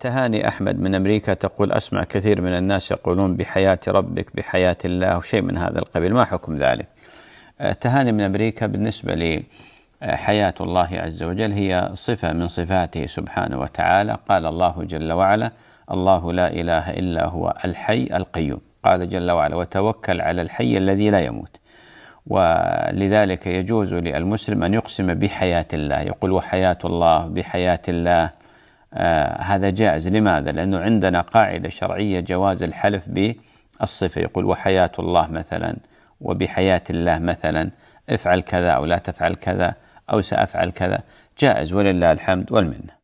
تهاني أحمد من أمريكا تقول أسمع كثير من الناس يقولون بحياة ربك بحياة الله وشيء من هذا القبيل ما حكم ذلك آه، تهاني من أمريكا بالنسبة لحياة آه، الله عز وجل هي صفة من صفاته سبحانه وتعالى قال الله جل وعلا الله لا إله إلا هو الحي القيوم قال جل وعلا وتوكل على الحي الذي لا يموت ولذلك يجوز للمسلم أن يقسم بحياة الله يقول وحياة الله بحياة الله آه، هذا جائز لماذا؟ لأنه عندنا قاعدة شرعية جواز الحلف بالصفة يقول وحياة الله مثلا وبحياة الله مثلا افعل كذا أو لا تفعل كذا أو سأفعل كذا جائز ولله الحمد والمنة